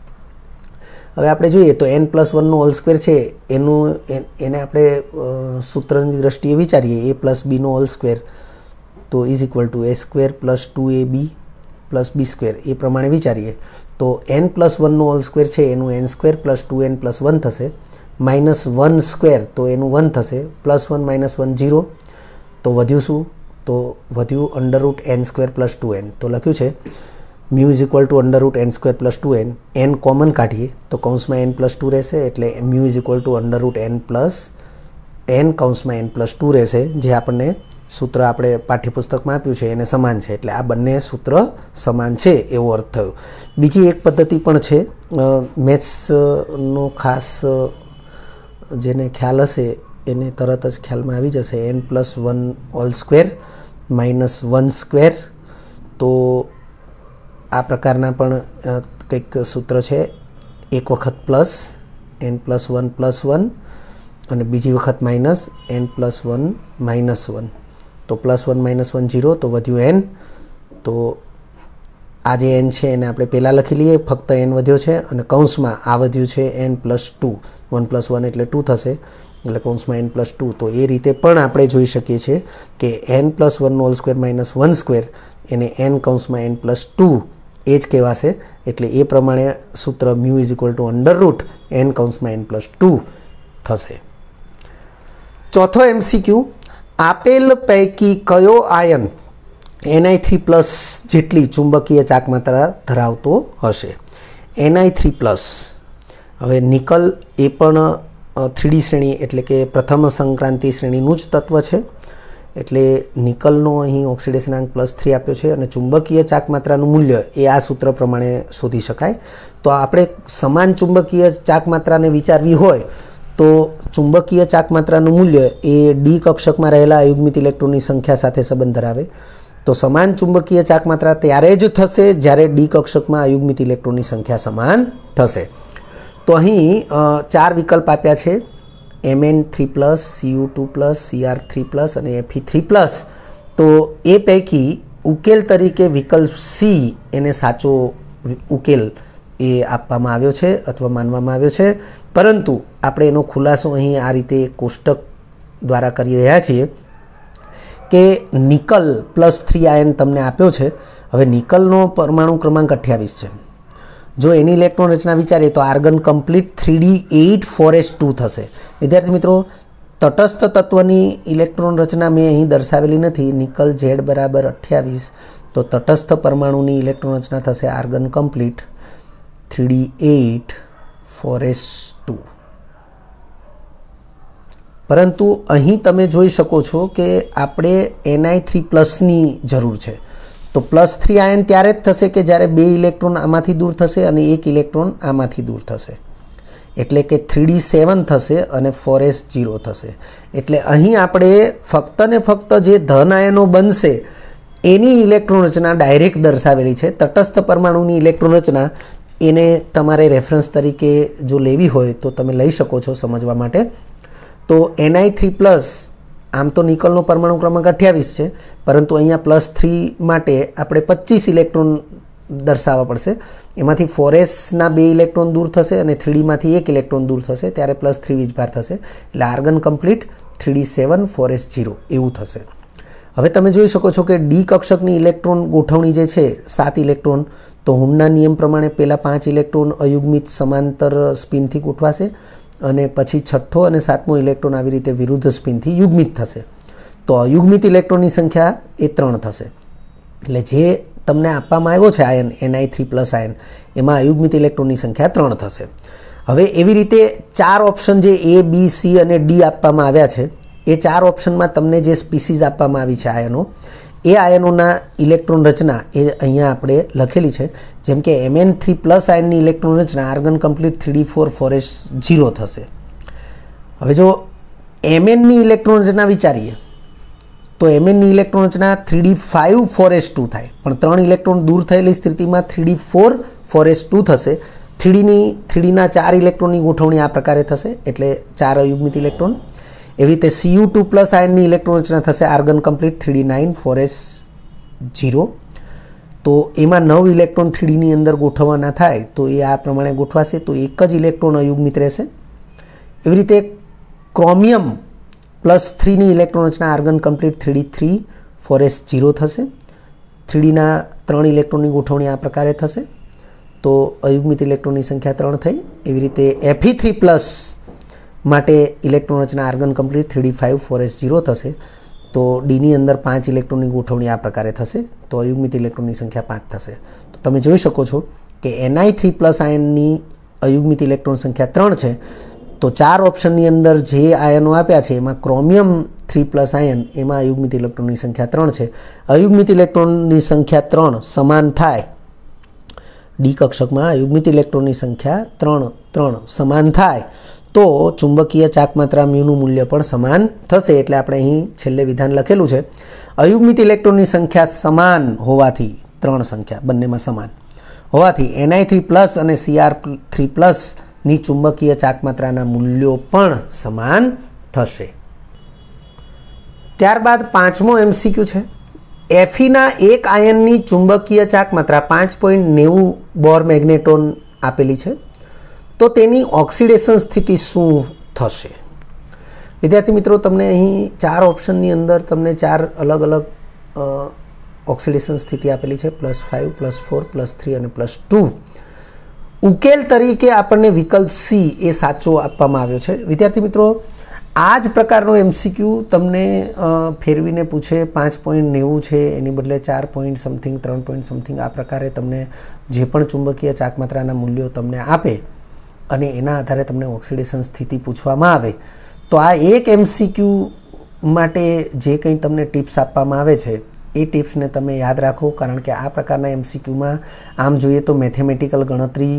હવે આપણે જોઈએ તો એન પ્લસ વનનો ઓલ સ્ક્વેર છે એનું એને આપણે સૂત્રની દ્રષ્ટિએ વિચારીએ એ પ્લસ બીનો ઓલ સ્ક્વેર તો is equal to A square plus two A B plus B square એ પ્રમાણે વિચારીએ તો એન પ્લસ વનનો ઓલ સ્ક્વેર છે એનું N square plus two N plus one થશે માઇનસ વન સ્ક્વેર તો એનું વન થશે plus one minus one zero તો વધ્યું શું તો વધ્યું under root N square plus two N તો લખ્યું છે mu is equal to under root N square plus two N N common કાઢીએ તો કૌંસમાં એન પ્લસ ટુ રહેશે એટલે mu is equal to under root N plus N કૌંસમાં એન પ્લસ ટુ રહેશે જે આપણને સૂત્ર આપણે પાઠ્યપુસ્તકમાં આપ્યું છે એને સમાન છે એટલે આ બંને સૂત્ર સમાન છે એવો અર્થ થયો બીજી એક પદ્ધતિ પણ છે મેથ્સનો ખાસ જેને ખ્યાલ હશે એને તરત જ ખ્યાલમાં આવી જશે N plus one whole square minus one square તો આ પ્રકારના પણ કંઈક સૂત્ર છે એક વખત plus N plus one plus one અને બીજી વખત minus N plus one minus one તો plus one minus one zero તો વધ્યું એન તો આ જે એન છે એને આપણે પહેલાં લખી લઈએ ફક્ત એન વધ્યો છે અને કૌંસમાં આ વધ્યું છે N plus two one plus one એટલે ટુ થશે એટલે કૌંસમાં એન પ્લસ ટુ તો એ રીતે પણ આપણે જોઈ શકીએ છીએ કે એન પ્લસ વનનું whole square minus one square એને એન કૌંસમાં એન પ્લસ ટુ એ જ કહેવાશે એટલે એ પ્રમાણે સૂત્ર mu is equal to under root N કૌંસમાં એન પ્લસ ટુ થશે ચોથો એમસીક્યુ આપેલ પૈકી કયો આયન એનઆઈ થ્રી પ્લસ જેટલી ચુંબકીય ચાકમાત્રા ધરાવતો હશે એનઆઈ થ્રી પ્લસ હવે નિકલ એ પણ થ્રીડી શ્રેણી એટલે કે પ્રથમ સંક્રાંતિ શ્રેણીનું જ તત્વ છે એટલે નિકલનો અહીં ઓક્સિડેશન આંક પ્લસ થ્રી આપ્યો છે અને ચુંબકીય ચાકમાત્રાનું મૂલ્ય એ આ સૂત્ર પ્રમાણે શોધી શકાય તો આપણે સમાન ચુંબકીય ચાકમાત્રાને વિચારવી હોય તો ચુંબકીય ચાકમાત્રાનું મૂલ્ય એ ડી કક્ષકમાં રહેલા અયુગ્મિત ઇલેક્ટ્રોનની સંખ્યા સાથે સંબંધ ધરાવે તો સમાન ચુંબકીય ચાકમાત્રા ત્યારે જ થશે જ્યારે ડી કક્ષકમાં અયુગ્મિત ઇલેક્ટ્રોનની સંખ્યા સમાન થશે તો અહીં ચાર વિકલ્પ આપ્યા છે MN three plus CU two plus CR three plus અને એફી થ્રી પ્લસ તો એ પૈકી ઉકેલ તરીકે વિકલ્પ સી એને સાચો ઉકેલ એ આપવામાં આવ્યો છે અથવા માનવામાં આવ્યો છે પરંતુ આપણે એનો ખુલાસો અહીં આ રીતે કોષ્ટક દ્વારા કરી રહ્યા છીએ કે નિકલ પ્લસ થ્રી આયન તમને આપ્યો છે હવે નિકલનો પરમાણુ ક્રમાંક અઠ્યાવીસ છે જો એની ઇલેક્ટ્રોન રચના વિચારીએ તો argon complete three D eight four S two થશે વિદ્યાર્થી મિત્રો તટસ્થ તત્વની ઇલેક્ટ્રોન રચના મેં અહીં દર્શાવેલી નથી નિકલ ઝેડ બરાબર અઠ્યાવીસ તો તટસ્થ પરમાણુની ઇલેક્ટ્રોન રચના થશે argon complete three D eight four S two પરંતુ અહીં તમે જોઈ શકો છો કે આપણે એનઆઈ થ્રી પ્લસની જરૂર છે તો પ્લસ થ્રી આયન ત્યારે જ થશે કે જ્યારે બે ઇલેક્ટ્રોન આમાંથી દૂર થશે અને એક ઇલેક્ટ્રોન આમાંથી દૂર થશે એટલે કે થ્રીડી સેવન થશે અને ફોર એસ જીરો થશે એટલે અહીં આપણે ફક્ત ને ફક્ત જે ધન આયનો બનશે એની ઇલેક્ટ્રોન રચના ડાયરેક્ટ દર્શાવેલી છે તટસ્થ પરમાણુની ઇલેક્ટ્રોન રચના એને તમારે રેફરન્સ તરીકે જો લેવી હોય તો તમે લઈ શકો છો સમજવા માટે તો એનઆઈ થ્રી પ્લસ આમ તો નિકલનો પરમાણુ ક્રમાંક અઠ્યાવીસ છે પરંતુ અહીંયા પ્લસ થ્રી માટે આપણે પચીસ ઇલેક્ટ્રોન દર્શાવવા પડશે એમાંથી ફોરેસના બે ઇલેક્ટ્રોન દૂર થશે અને થ્રીડીમાંથી એક ઇલેક્ટ્રોન દૂર થશે ત્યારે પ્લસ થ્રી વીજભાર થશે એટલે argon complete three d seven four s zero એવું થશે હવે તમે જોઈ શકો છો કે ડી કક્ષકની ઇલેક્ટ્રોન ગોઠવણી જે છે સાત ઇલેક્ટ્રોન તો હુંડના નિયમ પ્રમાણે પહેલાં પાંચ ઇલેક્ટ્રોન અયુગ્મિત સમાંતર સ્પિનથી ગોઠવાશે અને પછી છઠ્ઠો અને સાતમો ઇલેક્ટ્રોન આવી રીતે વિરુદ્ધ સ્પિનથી યુગ્મિત થશે તો અયુગ્મિત ઇલેક્ટ્રોનની સંખ્યા એ ત્રણ થશે એટલે જે તમને આપવામાં આવ્યો છે ion N I three plus ion એમાં અયુગ્મિત ઇલેક્ટ્રોનની સંખ્યા ત્રણ થશે હવે એવી રીતે ચાર ઓપ્શન જે એ બી સી અને ડી આપવામાં આવ્યા છે એ ચાર ઓપ્શનમાં તમને જે સ્પીસીઝ આપવામાં આવી છે આયનો એ આયનોના ઇલેક્ટ્રોન રચના એ અહીંયા આપણે લખેલી છે જેમ કે એમએન થ્રી પ્લસ આયનની ઇલેક્ટ્રોન રચના argon complete three D four four s zero થશે હવે જો એમએનની ઇલેક્ટ્રોન રચના વિચારીએ તો એમએનની ઇલેક્ટ્રોન રચના થ્રીડી ફાઇવ ફોરેસ્ટ ટુ થાય પણ ત્રણ ઇલેક્ટ્રોન દૂર થયેલી સ્થિતિમાં થ્રીડી ફોર ફોરેસ્ટ ટુ થશે થ્રીડીની થ્રીડીના ચાર ઇલેક્ટ્રોનની ગોઠવણી આ પ્રકારે થશે એટલે ચાર અયુગ્મિત ઇલેક્ટ્રોન એવી રીતે સીયુ ટુ પ્લસ આયનની ઇલેક્ટ્રોન રચના થશે argon complete three d nine four S zero તો એમાં નવ ઇલેક્ટ્રોન થ્રીડીની અંદર ગોઠવવાના થાય તો એ આ પ્રમાણે ગોઠવાશે તો એક જ ઇલેક્ટ્રોન અયુગ્મિત રહેશે એવી રીતે ક્રોમિયમ પ્લસ થ્રીની ઇલેક્ટ્રોન રચના argon complete three d three four S zero થશે થ્રીડીના ત્રણ ઇલેક્ટ્રોનની ગોઠવણી આ પ્રકારે થશે તો અયુગ્મિત ઇલેક્ટ્રોનની સંખ્યા ત્રણ થઈ એવી રીતે એફી થ્રી પ્લસ માટે ઇલેક્ટ્રોન રચના argon complete three D five four S zero થશે તો ડીની અંદર પાંચ ઇલેક્ટ્રોનની ગોઠવણી આ પ્રકારે થશે તો અયુગ્મિત ઇલેક્ટ્રોનની સંખ્યા પાંચ થશે તો તમે જોઈ શકો છો કે એનઆઈ થ્રી પ્લસ આયનની અયુગ્મિત ઇલેક્ટ્રોન સંખ્યા ત્રણ છે તો ચાર ઓપ્શનની અંદર જે આયનો આપ્યા છે એમાં ક્રોમિયમ થ્રી પ્લસ આયન એમાં અયુગ્મિત ઇલેક્ટ્રોનની સંખ્યા ત્રણ છે અયુગ્મિત ઇલેક્ટ્રોનની સંખ્યા ત્રણ સમાન થાય ડી કક્ષકમાં અયુગ્મિત ઇલેક્ટ્રોનની સંખ્યા ત્રણ ત્રણ સમાન થાય તો ચુંબકીય ચાકમાત્રા મ્યુનું મૂલ્ય પણ સમાન થશે એટલે આપણે અહીં છેલ્લે વિધાન લખેલું છે અયુગમિત ઇલેક્ટ્રોનની સંખ્યા સમાન હોવાથી ત્રણ સંખ્યા બંનેમાં સમાન હોવાથી એનઆઈ થ્રી પ્લસ અને સીઆર થ્રી પ્લસની ચુંબકીય ચાકમાત્રાના મૂલ્યો પણ સમાન થશે ત્યારબાદ પાંચમો એમસીક્યુ છે એફીના એક આયનની ચુંબકીય ચાકમાત્રા પાંચ પોઈન્ટ નેવું બોર મેગ્નેટોન આપેલી છે તો તેની ઓક્સિડેશન સ્થિતિ શું થશે વિદ્યાર્થી મિત્રો તમને અહીં ચાર ઓપ્શનની અંદર તમને ચાર અલગ અલગ ઓક્સિડેશન સ્થિતિ આપેલી છે plus five plus four plus three અને પ્લસ ટુ ઉકેલ તરીકે આપણને વિકલ્પ સી એ સાચો આપવામાં આવ્યો છે વિદ્યાર્થી મિત્રો આ જ પ્રકારનો એમસીક્યુ તમને ફેરવીને પૂછે પાંચ પોઈન્ટ નેવું છે એની બદલે ચાર પોઈન્ટ સમથિંગ ત્રણ પોઈન્ટ સમથિંગ આ પ્રકારે તમને જે પણ ચુંબકીય ચાકમાત્રાના મૂલ્યો તમને આપે અને એના આધારે તમને ઓક્સિડેશન સ્થિતિ પૂછવામાં આવે તો આ એક એમસીક્યુ માટે જે કંઈ તમને ટિપ્સ આપવામાં આવે છે એ ટિપ્સને તમે યાદ રાખો કારણ કે આ પ્રકારના એમસીક્યુમાં આમ જોઈએ તો મેથેમેટિકલ ગણતરી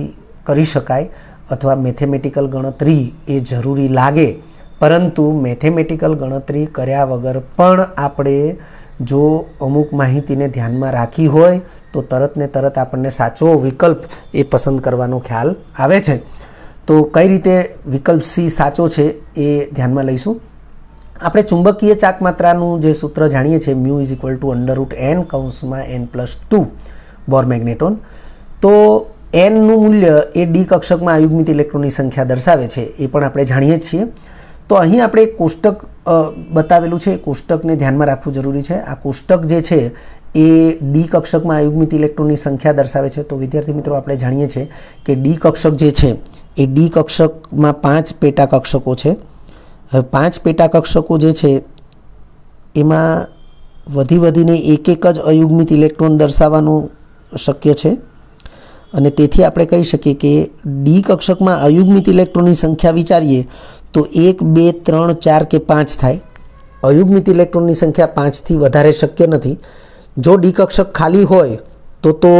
કરી શકાય અથવા મેથેમેટિકલ ગણતરી એ જરૂરી લાગે પરંતુ મેથેમેટિકલ ગણતરી કર્યા વગર પણ આપણે જો અમુક માહિતીને ધ્યાનમાં રાખી હોય તો તરત ને તરત આપણને સાચો વિકલ્પ એ પસંદ કરવાનો ખ્યાલ આવે છે તો કઈ રીતે વિકલ્પ સી સાચો છે એ ધ્યાનમાં લઈશું આપણે ચુંબકીય ચાકમાત્રાનું જે સૂત્ર જાણીએ છીએ mu is equal to under root N કૌંસમાં N plus two Bohr magneton તો એનનું મૂલ્ય એ ડી કક્ષકમાં આયુગમિત ઇલેક્ટ્રોનની સંખ્યા દર્શાવે છે એ પણ આપણે જાણીએ છીએ તો અહીં આપણે એક કોષ્ટક બતાવેલું છે કોષ્ટકને ધ્યાનમાં રાખવું જરૂરી છે આ કોષ્ટક જે છે એ ડી કક્ષકમાં અયુગમિત ઇલેક્ટ્રોનની સંખ્યા દર્શાવે છે તો વિદ્યાર્થી મિત્રો આપણે જાણીએ છીએ કે ડી કક્ષક જે છે એ ડી કક્ષકમાં પાંચ પેટા કક્ષકો છે હવે પાંચ પેટા કક્ષકો જે છે એમાં વધી વધીને એક એક જ અયુગમિત ઇલેક્ટ્રોન દર્શાવવાનું શક્ય છે અને તેથી આપણે કહી શકીએ કે ડી કક્ષકમાં અયુગમિત ઇલેક્ટ્રોનની સંખ્યા વિચારીએ તો એક બે ત્રણ ચાર કે પાંચ થાય અયુગમિત ઇલેક્ટ્રોનની સંખ્યા પાંચથી વધારે શક્ય નથી જો ડી કક્ષક ખાલી હોય તો તો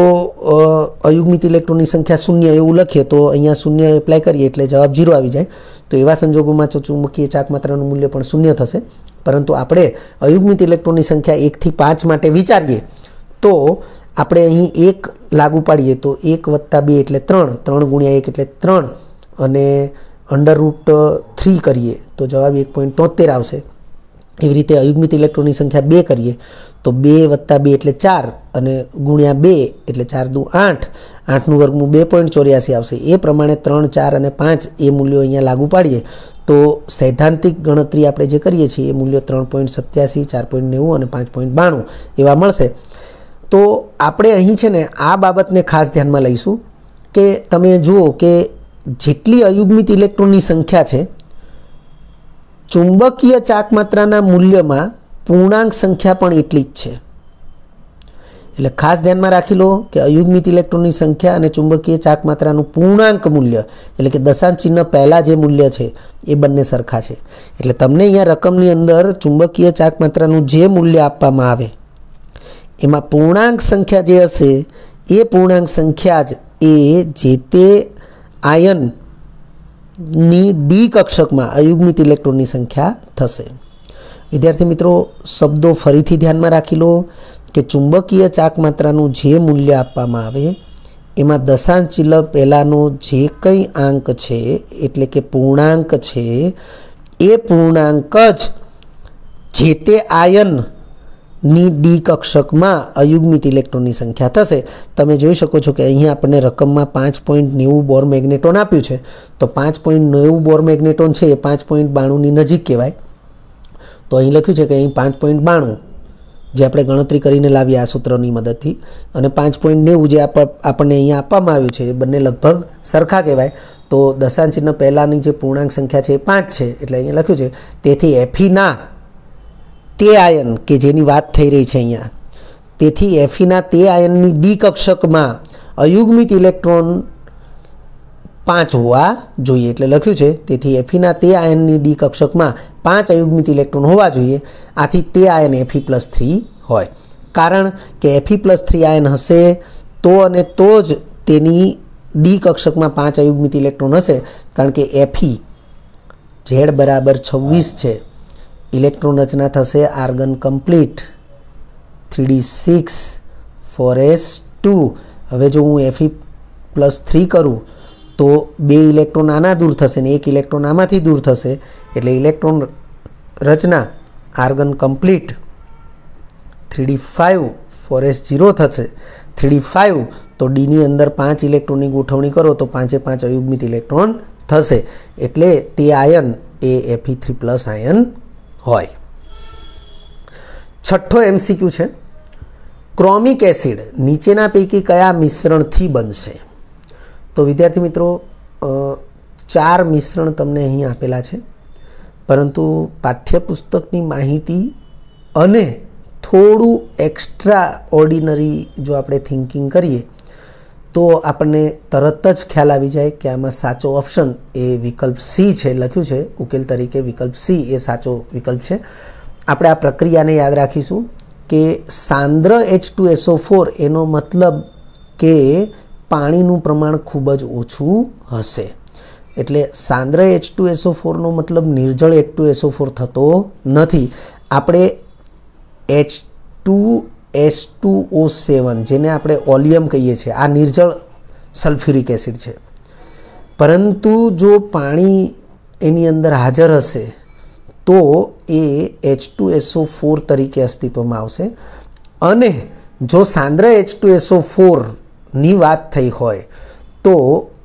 અયુગ્મિત ઇલેક્ટ્રોનની સંખ્યા શૂન્ય એવું લખીએ તો અહીંયા શૂન્ય એપ્લાય કરીએ એટલે જવાબ જીરો આવી જાય તો એવા સંજોગોમાં ચુંબકીય ચાક માત્રાનું મૂલ્ય પણ શૂન્ય થશે પરંતુ આપણે અયુગ્મિત ઇલેક્ટ્રોનની સંખ્યા એકથી પાંચ માટે વિચારીએ તો આપણે અહીં એક લાગુ પાડીએ તો એક વત્તા બે એટલે ત્રણ ત્રણ ગુણ્યા એક એટલે ત્રણ અને અંડર રૂટ થ્રી કરીએ તો જવાબ એક પોઈન્ટ તોતેર આવશે એવી રીતે અયુગમિત ઇલેક્ટ્રોનની સંખ્યા બે કરીએ તો બે વત્તા બે એટલે ચાર અને ગુણ્યા બે એટલે ચાર દુ આઠ આઠનું વર્ગનું બે પોઈન્ટ ચોર્યાસી આવશે એ પ્રમાણે ત્રણ ચાર અને પાંચ એ મૂલ્યો અહીંયા લાગુ પાડીએ તો સૈદ્ધાંતિક ગણતરી આપણે જે કરીએ છીએ એ મૂલ્યો ત્રણ પોઈન્ટ સત્યાસી ચાર પોઈન્ટ નેવું અને પાંચ પોઈન્ટ બાણું એવા મળશે તો આપણે અહીં છે ને આ બાબતને ખાસ ધ્યાનમાં લઈશું કે તમે જુઓ કે જેટલી અયુગમિત ઇલેક્ટ્રોનની સંખ્યા છે ચુંબકીય ચાકમાત્રાના મૂલ્યમાં પૂર્ણાંક સંખ્યા પણ એટલી જ છે એટલે ખાસ ધ્યાનમાં રાખી લો કે અયુગ્મિત ઇલેક્ટ્રોનની સંખ્યા અને ચુંબકીય ચાકમાત્રાનું પૂર્ણાંક મૂલ્ય એટલે કે દશાંશ ચિહ્ન પહેલાં જે મૂલ્ય છે એ બંને સરખા છે એટલે તમને અહીંયા રકમની અંદર ચુંબકીય ચાકમાત્રાનું જે મૂલ્ય આપવામાં આવે એમાં પૂર્ણાંક સંખ્યા જે હશે એ પૂર્ણાંક સંખ્યા જ એ જે તે આયન ની ડી કક્ષકમાં અયુગ્મિત ઇલેક્ટ્રોનની સંખ્યા થશે વિદ્યાર્થી મિત્રો શબ્દો ફરીથી ધ્યાનમાં રાખી લો કે ચુંબકીય ચાક માત્રાનું જે મૂલ્ય આપવામાં આવે એમાં દશાંશ ચિલક પહેલાંનો જે કંઈ આંક છે એટલે કે પૂર્ણાંક છે એ પૂર્ણાંક જ જે તે આયન ની ડી કક્ષકમાં અયુગ્મિત ઇલેક્ટ્રોનની સંખ્યા થશે તમે જોઈ શકો છો કે અહીંયા આપણને રકમમાં પાંચ પોઈન્ટ નેવું બોર મેગ્નેટોન આપ્યું છે તો પાંચ પોઈન્ટ નેવું બોર મેગ્નેટોન છે એ પાંચ પોઈન્ટ બાણુંની નજીક કહેવાય તો અહીં લખ્યું છે કે અહીં પાંચ પોઈન્ટ બાણું જે આપણે ગણતરી કરીને લાવીએ આ સૂત્રની મદદથી અને પાંચ પોઈન્ટ નેવું જે આપ આપણને અહીંયા આપવામાં આવ્યું છે એ બંને લગભગ સરખા કહેવાય તો દશાંશ ચિહ્ન પહેલાંની જે પૂર્ણાંક સંખ્યા છે એ પાંચ છે એટલે અહીંયા લખ્યું છે તેથી એફીના તે આયન કે જેની વાત થઈ રહી છે અહીંયા તેથી એફીના તે આયનની ડી કક્ષકમાં અયુગ્મિત ઇલેક્ટ્રોન પાંચ હોવા જોઈએ એટલે લખ્યું છે તેથી એફીના તે આયનની ડી કક્ષકમાં પાંચ અયુગમિત ઇલેક્ટ્રોન હોવા જોઈએ આથી તે આયન એફી પ્લસ થ્રી હોય કારણ કે એફી પ્લસ થ્રી આયન હશે તો અને તો જ તેની ડી કક્ષકમાં પાંચ અયુગમિત ઇલેક્ટ્રોન હશે કારણ કે એફી ઝેડ બરાબર છવ્વીસ છે ઇલેક્ટ્રોન રચના થશે argon complete three d six four S two હવે જો હું એફી પ્લસ થ્રી કરું તો બે ઇલેક્ટ્રોન આના દૂર થશે ને એક ઇલેક્ટ્રોન આમાંથી દૂર થશે એટલે ઇલેક્ટ્રોન રચના argon complete three D five four S zero થશે થ્રીડી ફાઇવ તો ડીની અંદર પાંચ ઇલેક્ટ્રોનની ગોઠવણી કરો તો પાંચે પાંચ અયુગ્મિત ઇલેક્ટ્રોન થશે એટલે તે આયન એ એફી થ્રી પ્લસ આયન હોય છઠ્ઠો એમસીક્યુ છે ક્રોમિક એસિડ નીચેના પૈકી કયા મિશ્રણથી બનશે તો વિદ્યાર્થી મિત્રો ચાર મિશ્રણ તમને અહીં આપેલા છે પરંતુ પાઠ્યપુસ્તકની માહિતી અને થોડું એક્સ્ટ્રા ઓર્ડિનરી જો આપણે થિંકિંગ કરીએ તો આપણને તરત જ ખ્યાલ આવી જાય કે આમાં સાચો ઓપ્શન એ વિકલ્પ સી છે લખ્યું છે ઉકેલ તરીકે વિકલ્પ સી એ સાચો વિકલ્પ છે આપણે આ પ્રક્રિયાને યાદ રાખીશું કે સાંદ્ર એચ ટુ એસો ફોર એનો મતલબ કે પાણીનું પ્રમાણ ખૂબ જ ઓછું હશે એટલે સાંદ્ર એચ ટુ એસો ફોરનો મતલબ નિર્જળ એચ ટુ એસો ફોર થતો નથી આપણે H two S two O seven જેને આપણે ઓલિયમ કહીએ છીએ આ નિર્જળ સલ્ફ્યુરિક એસિડ છે પરંતુ જો પાણી એની અંદર હાજર હશે તો એ એચ ટુ એસઓ ફોર તરીકે અસ્તિત્વમાં આવશે અને જો સાંદ્ર એચ ટુ એસઓ ફોરની વાત થઈ હોય તો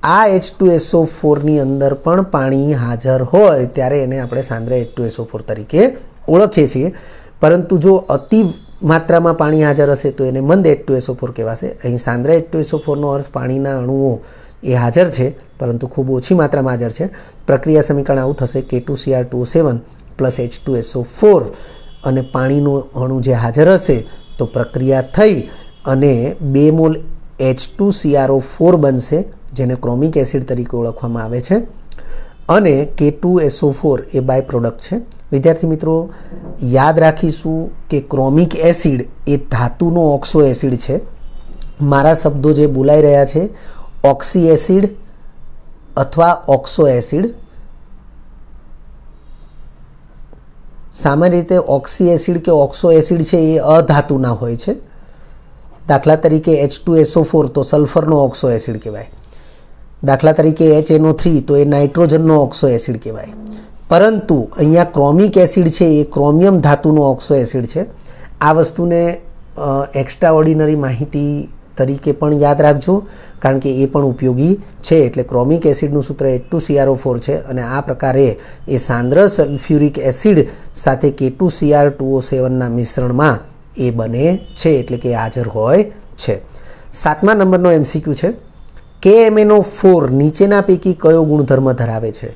આ એચ ટુ એસઓ ફોરની અંદર પણ પાણી હાજર હોય ત્યારે એને આપણે સાંદ્ર એચ ટુ એસઓ ફોર તરીકે ઓળખીએ છીએ પરંતુ જો અતિ માત્રામાં પાણી હાજર હશે તો એને મંદ એચ ટુ એસો ફોર કહેવાશે અહીં સાંદ્ર એચ ટુ એસો ફોરનો અર્થ પાણીના અણુઓ એ હાજર છે પરંતુ ખૂબ ઓછી માત્રામાં હાજર છે પ્રક્રિયા સમીકરણ આવું થશે કે two C R two seven plus H two S O four અને પાણીનું અણુ જે હાજર હશે તો પ્રક્રિયા થઈ અને બે mole H two C R O four બનશે જેને ક્રોમિક એસિડ તરીકે ઓળખવામાં આવે છે અને કે ટુ એસઓ ફોર એ બાય પ્રોડક્ટ છે વિદ્યાર્થી મિત્રો યાદ રાખીશું કે ક્રોમિક એસિડ એ ધાતુનો ઓક્સો એસિડ છે મારા શબ્દો જે બોલાઈ રહ્યા છે ઓક્સી એસિડ અથવા ઓક્સો એસિડ સામાન્ય રીતે ઓક્સી એસિડ કે ઓક્સો એસિડ છે એ અધાતુના હોય છે દાખલા તરીકે એચ ટુ એસો ફોર તો સલ્ફરનો ઓક્સો એસિડ કહેવાય દાખલા તરીકે એચ એનો થ્રી તો એ નાઇટ્રોજનનો ઓક્સો એસિડ કહેવાય પરંતુ અહીંયા ક્રોમિક એસિડ છે એ ક્રોમિયમ ધાતુનો ઓક્સો એસિડ છે આ વસ્તુને એક્સ્ટ્રા ઓર્ડિનરી માહિતી તરીકે પણ યાદ રાખજો કારણ કે એ પણ ઉપયોગી છે એટલે ક્રોમિક એસિડનું સૂત્ર એટ ટુ સીઆરઓ ફોર છે અને આ પ્રકારે એ સાંદ્ર સલ્ફ્યુરિક એસિડ સાથે કે ટુ સીઆર ટુઓ સેવનના મિશ્રણમાં એ બને છે એટલે કે હાજર હોય છે સાતમા નંબરનો એમસીક્યુ છે કે એમ એનો ફોર નીચેના પૈકી કયો ગુણધર્મ ધરાવે છે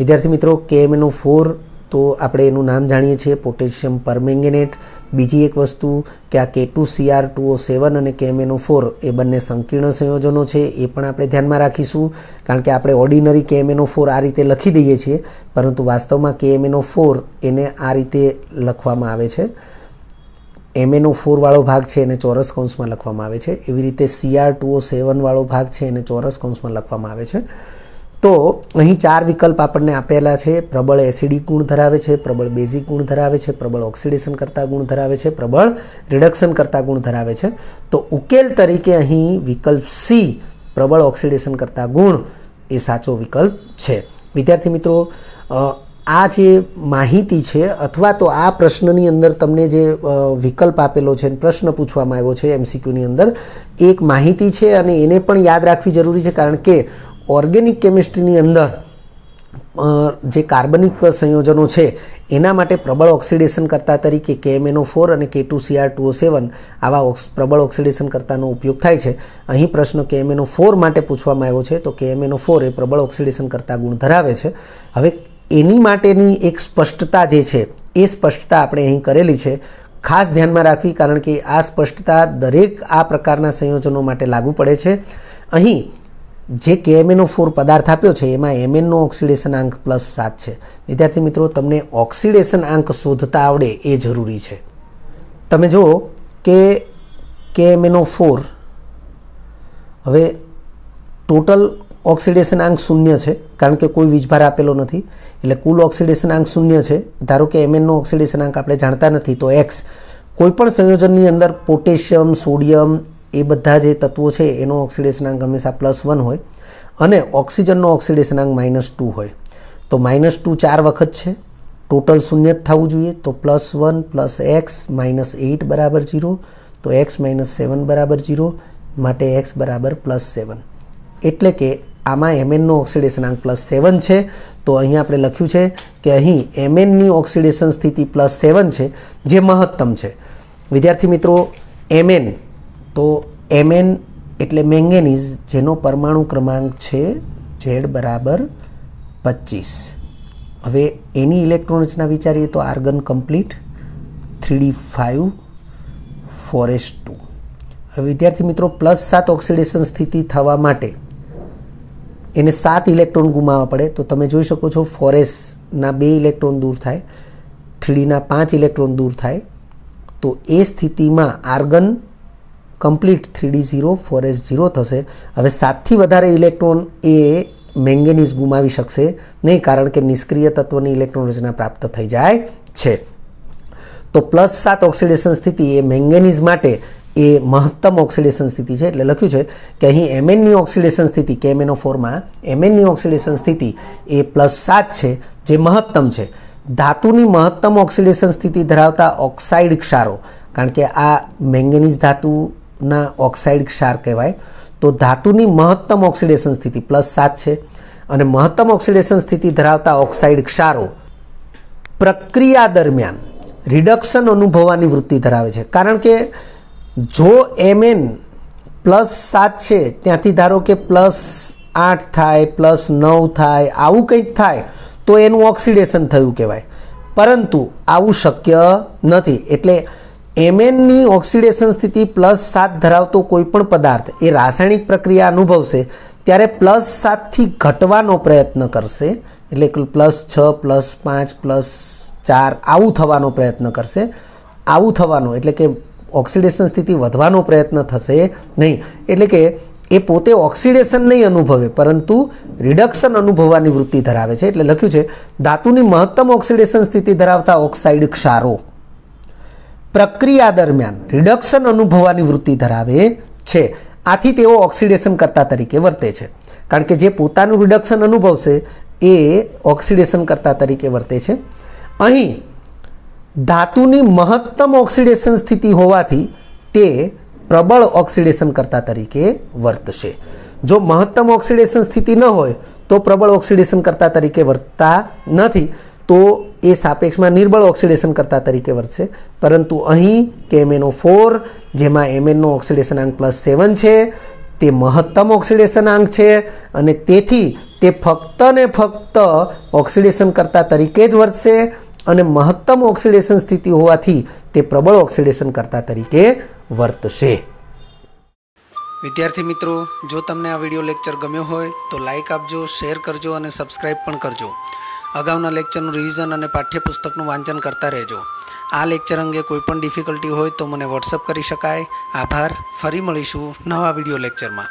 વિદ્યાર્થી મિત્રો કે કેએમએનઓ ફોર તો આપણે એનું નામ જાણીએ છીએ પોટેશિયમ પરમેંગેનેટ બીજી એક વસ્તુ કે આ K two C R two O seven અને કે કેમેનો ફોર એ બંને સંકીર્ણ સંયોજનો છે એ પણ આપણે ધ્યાનમાં રાખીશું કારણ કે આપણે ઓર્ડિનરી કે કેમેનો ફોર આ રીતે લખી દઈએ છીએ પરંતુ વાસ્તવમાં કે કેએમએનો ફોર એને આ રીતે લખવામાં આવે છે એમએનો ફોરવાળો ભાગ છે એને ચોરસ કૌંસમાં લખવામાં આવે છે એવી રીતે સીઆર ટુ ઓ સેવનવાળો ભાગ છે એને ચોરસ કૌંસમાં લખવામાં આવે છે તો અહીં ચાર વિકલ્પ આપણને આપેલા છે પ્રબળ એસિડિક ગુણ ધરાવે છે પ્રબળ બેઝિક ગુણ ધરાવે છે પ્રબળ ઓક્સિડેશન કરતા ગુણ ધરાવે છે પ્રબળ રિડક્શન કરતા ગુણ ધરાવે છે તો ઉકેલ તરીકે અહીં વિકલ્પ સી પ્રબળ ઓક્સિડેશન કરતા ગુણ એ સાચો વિકલ્પ છે વિદ્યાર્થી મિત્રો આ જે માહિતી છે અથવા તો આ પ્રશ્નની અંદર તમને જે વિકલ્પ આપેલો છે પ્રશ્ન પૂછવામાં આવ્યો છે એમસીક્યુની અંદર એક માહિતી છે અને એને પણ યાદ રાખવી જરૂરી છે કારણ કે ઓર્ગેનિક કેમિસ્ટ્રીની અંદર જે કાર્બનિક સંયોજનો છે એના માટે પ્રબળ ઓક્સિડેશન કરતા તરીકે કેએમએનઓ ફોર અને કે ટુ સીઆર ટુઓ સેવન આવા પ્રબળ ઓક્સિડેશન કરતાનો ઉપયોગ થાય છે અહીં પ્રશ્ન કેએમએનઓ ફોર માટે પૂછવામાં આવ્યો છે તો કેએમએનઓ ફોર એ પ્રબળ ઓક્સિડેશન કરતા ગુણ ધરાવે છે હવે એની માટેની એક સ્પષ્ટતા જે છે એ સ્પષ્ટતા આપણે અહીં કરેલી છે ખાસ ધ્યાનમાં રાખવી કારણ કે આ સ્પષ્ટતા દરેક આ પ્રકારના સંયોજનો માટે લાગુ પડે છે અહીં જે કે કેએમએનો ફોર પદાર્થ આપ્યો છે એમાં એમએનનો ઓક્સિડેશન આંક પ્લસ સાત છે વિદ્યાર્થી મિત્રો તમને ઓક્સિડેશન આંક શોધતા આવડે એ જરૂરી છે તમે જુઓ કે કે કેએમએનો ફોર હવે ટોટલ ઓક્સિડેશન આંક શૂન્ય છે કારણ કે કોઈ વીજભાર આપેલો નથી એટલે કુલ ઓક્સિડેશન આંક શૂન્ય છે ધારો કે એમએનનો ઓક્સિડેશન આંક આપણે જાણતા નથી તો એક્સ કોઈપણ સંયોજનની અંદર પોટેશિયમ સોડિયમ એ બધા જે તત્વો છે એનો ઓક્સિડેશનાંક હંમેશા પ્લસ વન હોય અને ઓક્સિજનનો ઓક્સિડેશનાંક માઇનસ ટુ હોય તો માઇનસ ટુ ચાર વખત છે ટોટલ શૂન્ય જ થવું જોઈએ તો plus one plus X minus eight બરાબર જીરો તો એક્સ માઇનસ સેવન બરાબર ઝીરો માટે એક્સ બરાબર પ્લસ સેવન એટલે કે આમાં એમએનનો ઓક્સિડેશનાંક પ્લસ સેવન છે તો અહીં આપણે લખ્યું છે કે અહીં એમએનની ઓક્સિડેશન સ્થિતિ પ્લસ સેવન છે જે મહત્તમ છે વિદ્યાર્થી મિત્રો એમએન તો એમએન એટલે મેંગેનીઝ જેનો પરમાણુ ક્રમાંક છે ઝેડ બરાબર પચીસ હવે એની ઇલેક્ટ્રોન રચના વિચારીએ તો argon complete three D five forest two હવે વિદ્યાર્થી મિત્રો પ્લસ સાત ઓક્સિડેશન સ્થિતિ થવા માટે એને સાત ઇલેક્ટ્રોન ગુમાવવા પડે તો તમે જોઈ શકો છો ફોરેસ્ટના બે ઇલેક્ટ્રોન દૂર થાય થ્રીડીના પાંચ ઇલેક્ટ્રોન દૂર થાય તો એ સ્થિતિમાં argon complete three D zero four S zero થશે હવે સાતથી વધારે ઇલેક્ટ્રોન એ મેંગેનીઝ ગુમાવી શકશે નહીં કારણ કે નિષ્ક્રિય તત્વની ઇલેક્ટ્રોન રચના પ્રાપ્ત થઈ જાય છે તો પ્લસ સાત ઓક્સિડેશન સ્થિતિ એ મેંગેનીઝ માટે એ મહત્તમ ઓક્સિડેશન સ્થિતિ છે એટલે લખ્યું છે કે અહીં એમએનની ઓક્સિડેશન સ્થિતિ કે ફોરમાં એમએનની ઓક્સિડેશન સ્થિતિ એ પ્લસ સાત છે જે મહત્તમ છે ધાતુની મહત્તમ ઓક્સિડેશન સ્થિતિ ધરાવતા ઓક્સાઇડ ક્ષારો કારણ કે આ મેંગેનીઝ ધાતુ ના ઓક્સાઇડ ક્ષાર કહેવાય તો ધાતુની મહત્તમ ઓક્સિડેશન સ્થિતિ પ્લસ સાત છે અને મહત્તમ ઓક્સિડેશન સ્થિતિ ધરાવતા ઓક્સાઇડ ક્ષારો પ્રક્રિયા દરમિયાન રિડક્શન અનુભવવાની વૃત્તિ ધરાવે છે કારણ કે જો એમએન પ્લસ સાત છે ત્યાંથી ધારો કે પ્લસ આઠ થાય પ્લસ નવ થાય આવું કંઈક થાય તો એનું ઓક્સિડેશન થયું કહેવાય પરંતુ આવું શક્ય નથી એટલે એમએનની ઓક્સિડેશન સ્થિતિ પ્લસ સાત ધરાવતો કોઈપણ પદાર્થ એ રાસાયણિક પ્રક્રિયા અનુભવશે ત્યારે પ્લસ સાતથી ઘટવાનો પ્રયત્ન કરશે એટલે પ્લસ છ પ્લસ પાંચ પ્લસ ચાર આવું થવાનો પ્રયત્ન કરશે આવું થવાનો એટલે કે ઓક્સિડેશન સ્થિતિ વધવાનો પ્રયત્ન થશે નહીં એટલે કે એ પોતે ઓક્સિડેશન નહીં અનુભવે પરંતુ રિડક્શન અનુભવવાની વૃત્તિ ધરાવે છે એટલે લખ્યું છે ધાતુની મહત્તમ ઓક્સિડેશન સ્થિતિ ધરાવતા ઓક્સાઇડ ક્ષારો પ્રક્રિયા દરમિયાન રિડક્શન અનુભવવાની વૃત્તિ ધરાવે છે આથી તેઓ ઓક્સિડેશન કરતા તરીકે વર્તે છે કારણ કે જે પોતાનું રિડક્શન અનુભવશે એ ઓક્સિડેશન કરતા તરીકે વર્તે છે અહીં ધાતુની મહત્તમ ઓક્સિડેશન સ્થિતિ હોવાથી તે પ્રબળ ઓક્સિડેશન કરતા તરીકે વર્તશે જો મહત્તમ ઓક્સિડેશન સ્થિતિ ન હોય તો પ્રબળ ઓક્સિડેશન કરતા તરીકે વર્તતા નથી તો એ સાપેક્ષમાં નિર્બળ ઓક્સિડેશન કરતા તરીકે વર્તશે પરંતુ અહીં કે એમએનઓ ફોર જેમાં એમએનનો ઓક્સિડેશન આંક પ્લસ સેવન છે તે મહત્તમ ઓક્સિડેશન આંક છે અને તેથી તે ફક્ત ને ફક્ત ઓક્સિડેશન કરતા તરીકે જ વર્તશે અને મહત્તમ ઓક્સિડેશન સ્થિતિ હોવાથી તે પ્રબળ ઓક્સિડેશન કરતા તરીકે વર્તશે વિદ્યાર્થી મિત્રો જો તમને આ વિડીયો લેક્ચર ગમ્યો હોય તો લાઈક આપજો શેર કરજો અને સબસ્ક્રાઈબ પણ કરજો અગાઉના લેક્ચરનું રિવિઝન અને પાઠ્યપુસ્તકનું વાંચન કરતા રહેજો આ લેક્ચર અંગે કોઈપણ ડિફિકલ્ટી હોય તો મને વોટ્સઅપ કરી શકાય આભાર ફરી મળીશું નવા વિડીયો લેક્ચરમાં